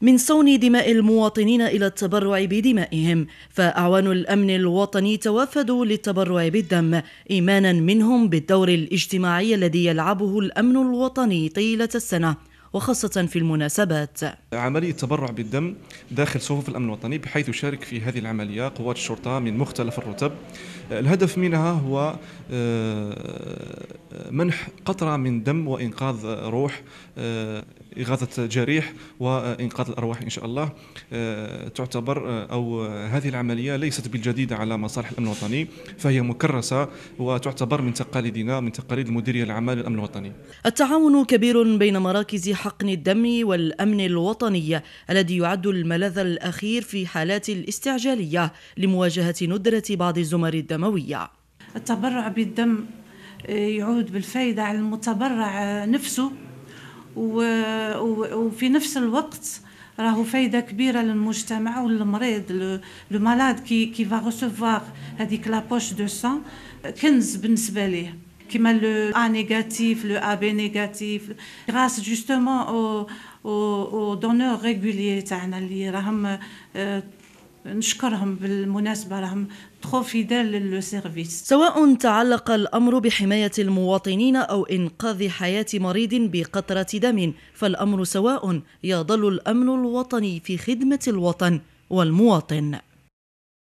من صون دماء المواطنين إلى التبرع بدمائهم فأعوان الأمن الوطني توافدوا للتبرع بالدم إيمانا منهم بالدور الاجتماعي الذي يلعبه الأمن الوطني طيلة السنة وخاصة في المناسبات عملية تبرع بالدم داخل صفوف الأمن الوطني بحيث يشارك في هذه العملية قوات الشرطة من مختلف الرتب الهدف منها هو آه، منح قطرة من دم وإنقاذ روح آه، إغاثة جريح وإنقاذ الأرواح إن شاء الله آه، تعتبر آه، أو هذه العملية ليست بالجديدة على مصالح الأمن الوطني فهي مكرسة وتعتبر من تقاليدنا من تقاليد المديرية العامة للأمن الوطني التعاون كبير بين مراكز حقن الدم والأمن الوطني الذي يعد الملاذ الأخير في حالات الاستعجالية لمواجهة ندرة بعض الزمر الدموية التبرع بالدم يعود بالفايدة على المتبرع نفسه وفي نفس الوقت راهو فايده كبيره للمجتمع والمريض لو مالاد كي كي فا ريسيفوار هذيك لابوش دو سان كنز بالنسبه ليه كيما لو ا نيجاتيف لو ا بي نيجاتيف غراس جوستومون او او دونور ريغولي تاعنا اللي راهم آه، نشكرهم بالمناسبة لهم تخو فيدال سواء تعلق الأمر بحماية المواطنين أو إنقاذ حياة مريض بقطرة دم فالأمر سواء يظل الأمن الوطني في خدمة الوطن والمواطن